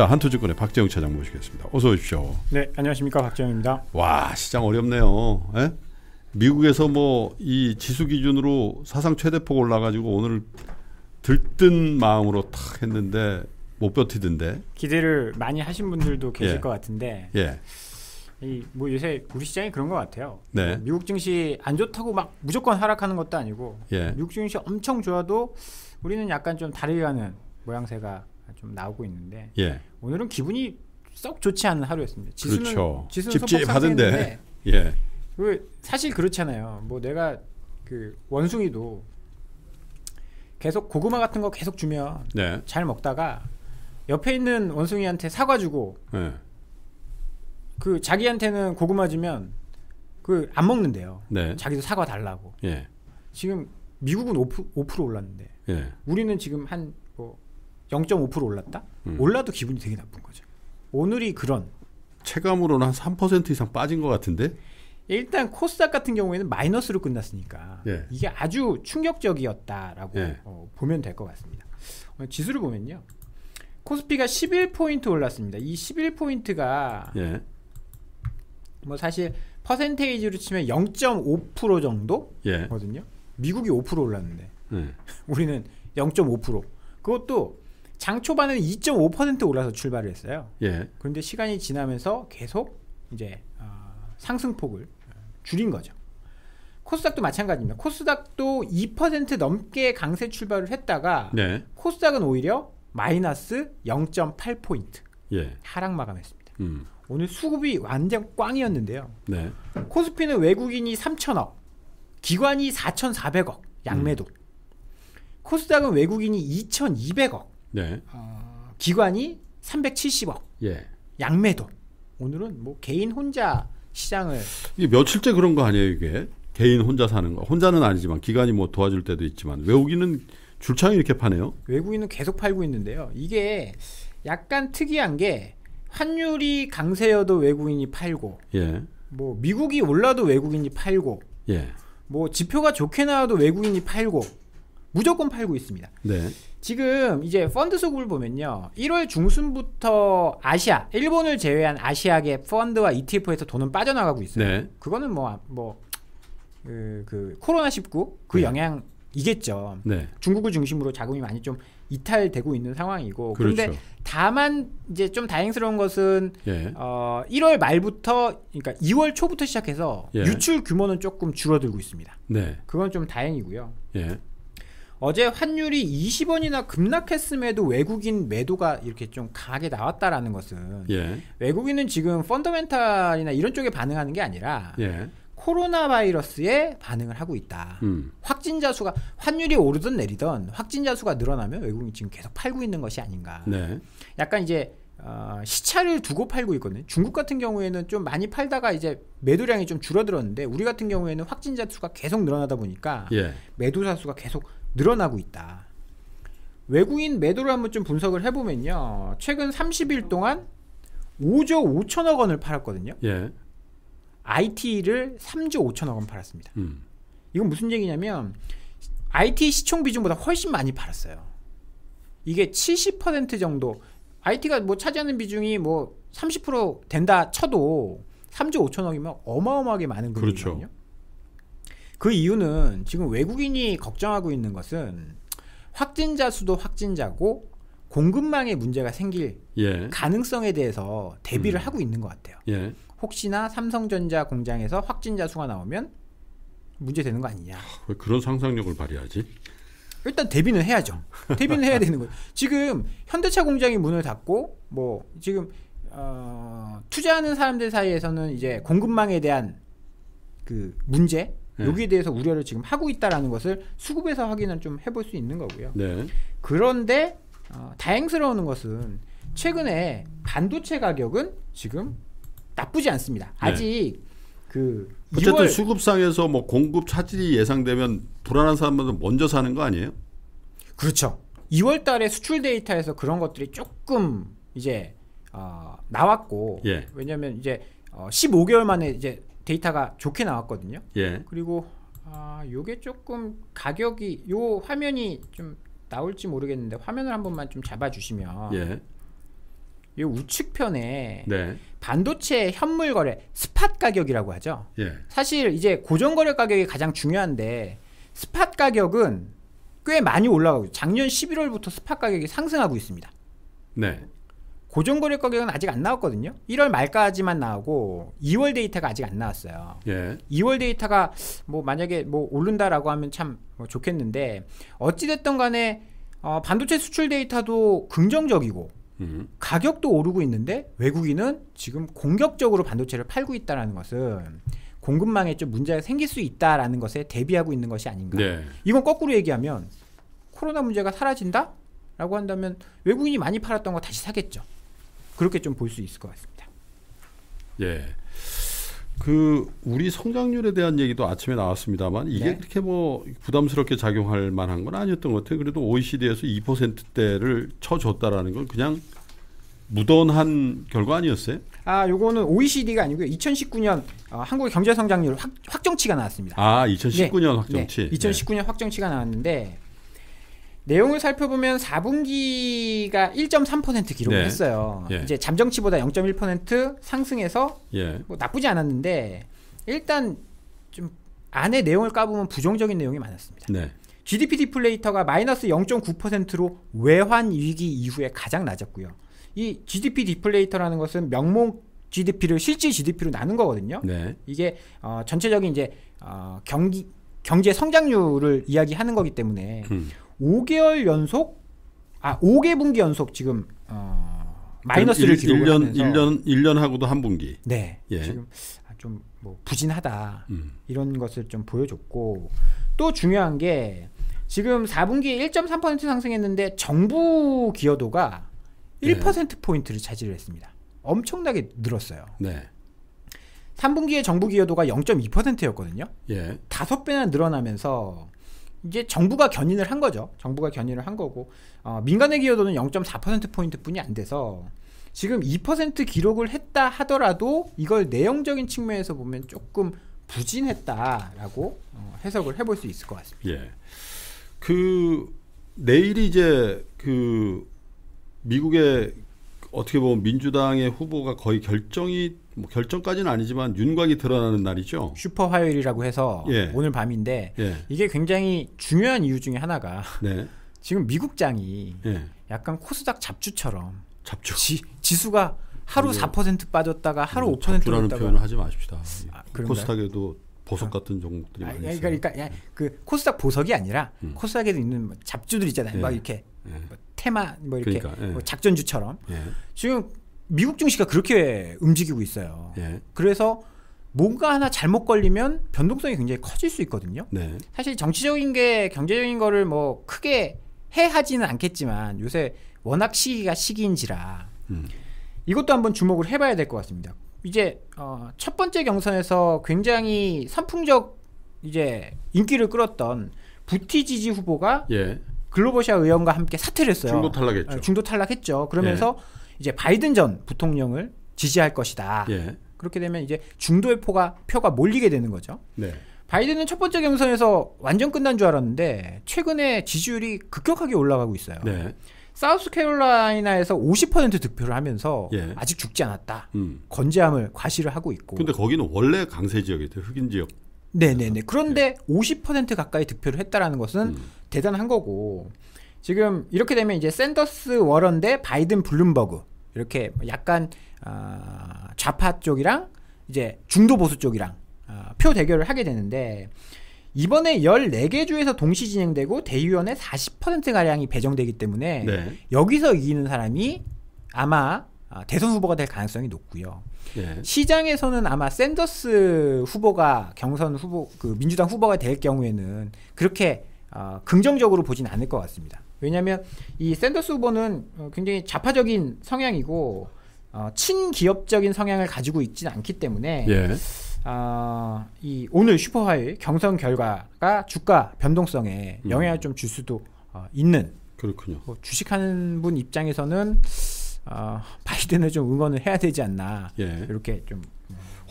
자 한투증권의 박재영 차장 모시겠습니다. 어서 오십시오. 네, 안녕하십니까 박재영입니다. 와 시장 어렵네요. 에? 예? 미국에서 뭐 이 지수 기준으로 사상 최대폭 올라가지고 오늘 들뜬 마음으로 탁 했는데 못 버티던데. 기대를 많이 하신 분들도 계실 예. 것 같은데. 예. 이뭐 요새 우리 시장이 그런 것 같아요. 네. 뭐 미국 증시 안 좋다고 막 무조건 하락하는 것도 아니고 예. 미국 증시 엄청 좋아도 우리는 약간 좀 다르게 가는 모양새가 좀 나오고 있는데 예. 오늘은 기분이 썩 좋지 않은 하루였습니다. 지수는 그렇죠. 지수는 찝찝하던데. 예. 그 사실 그렇잖아요. 뭐 내가 그 원숭이도 계속 고구마 같은 거 계속 주면 네. 잘 먹다가 옆에 있는 원숭이한테 사과 주고 네. 예. 그 자기한테는 고구마 주면 그 안 먹는데요. 네. 자기도 사과 달라고. 예. 지금 미국은 5% 올랐는데 예. 우리는 지금 한0.5% 올랐다? 음. 올라도 기분이 되게 나쁜 거죠. 오늘이 그런 체감으로는 한 3% 이상 빠진 것 같은데? 일단 코스닥 같은 경우에는 마이너스로 끝났으니까 예. 이게 아주 충격적이었다라고 예. 어, 보면 될 것 같습니다. 어, 지수를 보면요. 코스피가 11포인트 올랐습니다. 이 11포인트가 예. 뭐 사실 퍼센테이지로 치면 0.5% 정도거든요. 예. 미국이 5% 올랐는데 예. 우리는 0.5% 그것도 장 초반에는 2.5% 올라서 출발을 했어요. 예. 그런데 시간이 지나면서 계속 이제 어, 상승폭을 줄인 거죠. 코스닥도 마찬가지입니다. 코스닥도 2% 넘게 강세 출발을 했다가 네. 코스닥은 오히려 마이너스 0.8 포인트 예. 하락 마감했습니다. 음. 오늘 수급이 완전 꽝이었는데요. 네. 코스피는 외국인이 3천억, 기관이 4,400억 양매도. 음. 코스닥은 외국인이 2,200억, 네. 어, 기관이 370억. 예. 양매도. 오늘은 뭐 개인 혼자 시장을 이게 며칠째 그런 거 아니에요 이게 개인 혼자 사는 거. 혼자는 아니지만 기관이 뭐 도와줄 때도 있지만 외국인은 줄창이 이렇게 파네요. 외국인은 계속 팔고 있는데요. 이게 약간 특이한 게 환율이 강세여도 외국인이 팔고, 예. 뭐 미국이 올라도 외국인이 팔고, 예. 뭐 지표가 좋게 나와도 외국인이 팔고, 무조건 팔고 있습니다. 네. 지금 이제 펀드 소급을 보면요. 1월 중순부터 아시아, 일본을 제외한 아시아계 펀드와 ETF에서 돈은 빠져나가고 있어요. 네. 그거는 뭐, 뭐, 그, 그 코로나19 그 네. 영향이겠죠. 네. 중국을 중심으로 자금이 많이 좀 이탈되고 있는 상황이고. 그렇죠. 그런데 다만 이제 좀 다행스러운 것은 예. 어, 1월 말부터 그러니까 2월 초부터 시작해서 예. 유출 규모는 조금 줄어들고 있습니다. 네. 그건 좀 다행이고요. 예. 어제 환율이 20원이나 급락했음에도 외국인 매도가 이렇게 좀 강하게 나왔다라는 것은 예. 외국인은 지금 펀더멘탈이나 이런 쪽에 반응하는 게 아니라 예. 코로나 바이러스에 반응을 하고 있다. 음. 확진자 수가 환율이 오르든 내리든 확진자 수가 늘어나면 외국인이 지금 계속 팔고 있는 것이 아닌가. 네. 약간 이제 어, 시차를 두고 팔고 있거든요. 중국 같은 경우에는 좀 많이 팔다가 이제 매도량이 좀 줄어들었는데 우리 같은 경우에는 확진자 수가 계속 늘어나다 보니까 예. 매도자 수가 계속 늘어나고 있다. 외국인 매도를 한번 좀 분석을 해보면요. 최근 30일 동안 5조 5천억 원을 팔았거든요. 예. IT를 3조 5천억 원 팔았습니다. 음. 이건 무슨 얘기냐면 IT 시총 비중보다 훨씬 많이 팔았어요. 이게 70% 정도 IT가 뭐 차지하는 비중이 뭐 30% 된다 쳐도 3조 5천억이면 어마어마하게 많은 금액이거든요. 그렇죠. 그 이유는 지금 외국인이 걱정하고 있는 것은 확진자 수도 확진자고 공급망에 문제가 생길 예. 가능성에 대해서 대비를 음. 하고 있는 것 같아요. 예. 혹시나 삼성전자 공장에서 확진자 수가 나오면 문제 되는 거 아니냐. 왜 그런 상상력을 발휘하지? 일단 대비는 해야죠. 대비는 해야 되는 거예요. 지금 현대차 공장이 문을 닫고 뭐 지금 어, 투자하는 사람들 사이에서는 이제 공급망에 대한 그 문제 네. 여기에 대해서 우려를 지금 하고 있다라는 것을 수급에서 확인을 좀 해볼 수 있는 거고요. 네. 그런데 어, 다행스러운 것은 최근에 반도체 가격은 지금 나쁘지 않습니다. 네. 아직 네. 그 어쨌든 수급상에서 뭐 공급 차질이 예상되면 불안한 사람들은 먼저 사는 거 아니에요? 그렇죠. 2월 달에 수출 데이터에서 그런 것들이 조금 이제 어, 나왔고 예. 왜냐하면 이제 어, 15개월 만에 이제 데이터가 좋게 나왔거든요. 예. 그리고 아, 요게 조금 가격이 요 화면이 좀 나올지 모르겠는데 화면을 한 번만 좀 잡아 주시면 예. 이 우측편에 네. 반도체 현물 거래 스팟 가격이라고 하죠. 예. 사실 이제 고정 거래 가격이 가장 중요한데 스팟 가격은 꽤 많이 올라가고 작년 11월부터 스팟 가격이 상승하고 있습니다. 네. 고정거래 가격은 아직 안 나왔거든요. 1월 말까지만 나오고 2월 데이터가 아직 안 나왔어요. 예. 2월 데이터가 뭐 만약에 뭐 오른다라고 하면 참뭐 좋겠는데 어찌됐든 간에 어, 반도체 수출 데이터도 긍정적이고 음. 가격도 오르고 있는데 외국인은 지금 공격적으로 반도체를 팔고 있다라는 것은 공급망에 좀 문제가 생길 수 있다라는 것에 대비하고 있는 것이 아닌가. 네. 이건 거꾸로 얘기하면 코로나 문제가 사라진다? 라고 한다면 외국인이 많이 팔았던 거 다시 사겠죠. 그렇게 좀 볼 수 있을 것 같습니다. 예. 그 우리 성장률에 대한 얘기도 아침에 나왔습니다만 이게 네. 그렇게 뭐 부담스럽게 작용할 만한 건 아니었던 것 같아요. 그래도 OECD에서 2%대를 쳐줬다라는 건 그냥 무던한 결과 아니었어요? 아, 요거는 OECD가 아니고요. 2019년 어, 한국 경제 성장률 확, 정치가 나왔습니다. 아, 2019년 네. 확정치. 네. 2019년 확정치가 나왔는데 내용을 살펴보면 4분기가 1.3%기록 했어요. 예. 이제 잠정치보다 0.1% 상승해서 예. 뭐 나쁘지 않았는데 일단 좀 안에 내용을 까보면 부정적인 내용이 많았습니다. 네. GDP 디플레이터가 마이너스 0.9%로 외환 위기 이후에 가장 낮았고요. 이 GDP 디플레이터라는 것은 명목 GDP를 실질 GDP로 나눈 거거든요. 네. 이게 어, 전체적인 이제 어, 경기 경제 성장률을 이야기하는 거기 때문에 음. 5개월 연속 아 5개 분기 연속 지금 어, 마이너스를 기록하면서 1년 1년 1년 하고도 한 분기. 네. 예. 지금 아, 좀뭐 부진하다 음. 이런 것을 좀 보여줬고 또 중요한 게 지금 4분기에 1.3% 상승했는데 정부 기여도가 1% 포인트를 차지를 했습니다. 엄청나게 늘었어요. 네. 3분기에 정부 기여도가 0.2%였거든요. 예. 5배나 늘어나면서 이제 정부가 견인을 한 거죠. 정부가 견인을 한 거고 어, 민간의 기여도는 0.4% 포인트 뿐이 안 돼서 지금 2% 기록을 했다 하더라도 이걸 내용적인 측면에서 보면 조금 부진했다라고 어, 해석을 해볼 수 있을 것 같습니다. 예. 그 내일이 이제 그 미국의 어떻게 보면 민주당의 후보가 거의 결정이 뭐 결정까지는 아니지만 윤곽이 드러나는 날이죠. 슈퍼 화요일이라고 해서 예. 오늘 밤인데 예. 이게 굉장히 중요한 이유 중에 하나가 네. 지금 미국장이 예. 약간 코스닥 잡주처럼 잡주 지, 수가 하루 4% 빠졌다가 하루 5%라는 표현을 하지 마십시다. 아, 코스닥에도 보석 아. 같은 종목들이 아, 많이 그러니까, 요 그러니까 예. 그 코스닥 보석이 아니라 음. 코스닥에도 있는 뭐 잡주들 있잖아요. 네. 막 이렇게 네. 뭐 테마 뭐 이렇게 그러니까, 예. 뭐 작전주처럼 예. 지금 미국 증시가 그렇게 움직이고 있어요. 예. 그래서 뭔가 하나 잘못 걸리면 변동성이 굉장히 커질 수 있거든요. 네. 사실 정치적인 게 경제적인 거를 뭐 크게 해하지는 않겠지만 요새 워낙 시기가 시기인지라 음. 이것도 한번 주목을 해봐야 될 것 같습니다. 이제 어, 첫 번째 경선에서 굉장히 선풍적 이제 인기를 끌었던 부티 지지 후보가 예. 글로버시아 의원과 함께 사퇴를 했어요. 중도 탈락했죠. 어, 중도 탈락했죠. 그러면서 예. 이제 바이든 전 부통령을 지지할 것이다. 예. 그렇게 되면 이제 중도의 포가 표가 몰리게 되는 거죠. 네. 바이든은 첫 번째 경선에서 완전 끝난 줄 알았는데 최근에 지지율이 급격하게 올라가고 있어요. 네. 사우스캐롤라이나에서 50% 득표를 하면서 예. 아직 죽지 않았다. 음. 건재함을 과시를 하고 있고. 근데 거기는 원래 강세 지역이죠. 흑인 지역. 네네네. 그런데 예. 50% 가까이 득표를 했다라는 것은 음. 대단한 거고 지금 이렇게 되면 이제 샌더스 워런 데 바이든 블룸버그 이렇게 뭐 약간 어, 좌파 쪽이랑 이제 중도 보수 쪽이랑 어, 표 대결을 하게 되는데 이번에 14개 주에서 동시 진행되고 대의원의 40%가량이 배정되기 때문에 네. 여기서 이기는 사람이 아마 아, 대선 후보가 될 가능성이 높고요. 네. 시장에서는 아마 샌더스 후보가 경선 후보 그 민주당 후보가 될 경우에는 그렇게 어, 긍정적으로 보진 않을 것 같습니다. 왜냐하면 이 샌더스 후보는 어, 굉장히 좌파적인 성향이고 어, 친기업적인 성향을 가지고 있지 않기 때문에 예. 어, 이 오늘 슈퍼화일 경선 결과가 주가 변동성에 음. 영향을 음. 좀줄 수도 어, 있는 그렇군요. 뭐 주식하는 분 입장에서는 어, 바이든을 좀 응원을 해야 되지 않나 예. 이렇게 좀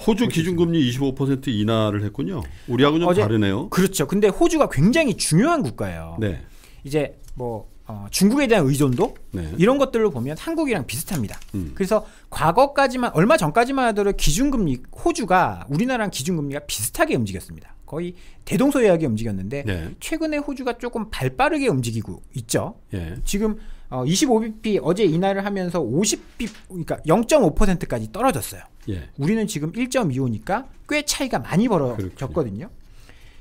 호주 기준금리 25% 인하를 했군요. 우리하고 좀 어제, 다르네요. 그렇죠. 근데 호주가 굉장히 중요한 국가예요. 네. 이제 뭐 어, 중국에 대한 의존도 네. 이런 것들로 보면 한국이랑 비슷합니다. 음. 그래서 과거까지만 얼마 전까지만 하더라도 기준금리 호주가 우리나라랑 기준금리가 비슷하게 움직였습니다. 거의 대동소이하게 움직였는데 네. 최근에 호주가 조금 발빠르게 움직이고 있죠. 예. 지금 어, 25bp 어제 인하를 하면서 50bp 그러니까 0.5%까지 떨어졌어요. 예. 우리는 지금 1.25니까 꽤 차이가 많이 벌어졌거든요.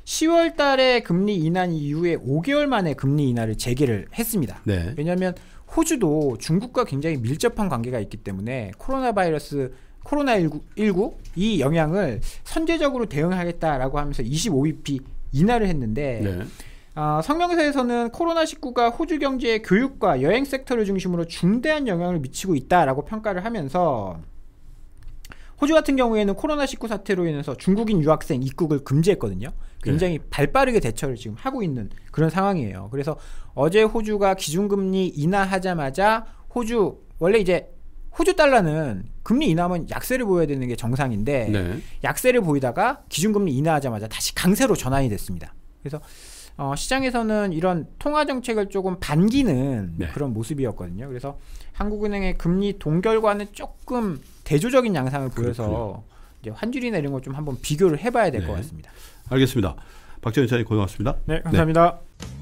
10월 달에 금리 인한 이후에 5개월 만에 금리 인하를 재개를 했습니다. 네. 왜냐하면 호주도 중국과 굉장히 밀접한 관계가 있기 때문에 코로나 바이러스 코로나19 이 영향을 선제적으로 대응하겠다라고 하면서 25bp 인하를 했는데 네. 아, 성명서에서는 코로나19가 호주 경제의 교육과 여행 섹터를 중심으로 중대한 영향을 미치고 있다라고 평가를 하면서 호주 같은 경우에는 코로나19 사태로 인해서 중국인 유학생 입국을 금지했거든요. 굉장히 네. 발빠르게 대처를 지금 하고 있는 그런 상황이에요. 그래서 어제 호주가 기준금리 인하하자마자 호주 원래 이제 호주 달러는 금리 인하면 약세를 보여야 되는 게 정상인데 네. 약세를 보이다가 기준금리 인하하자마자 다시 강세로 전환이 됐습니다. 그래서 어, 시장에서는 이런 통화 정책을 조금 반기는 네. 그런 모습이었거든요. 그래서 한국은행의 금리 동결과는 조금 대조적인 양상을 보여서 이제 환율이나 이런 걸 좀 한번 비교를 해봐야 될것 네. 같습니다. 알겠습니다. 박재현 차장님 고맙습니다. 네, 감사합니다. 네.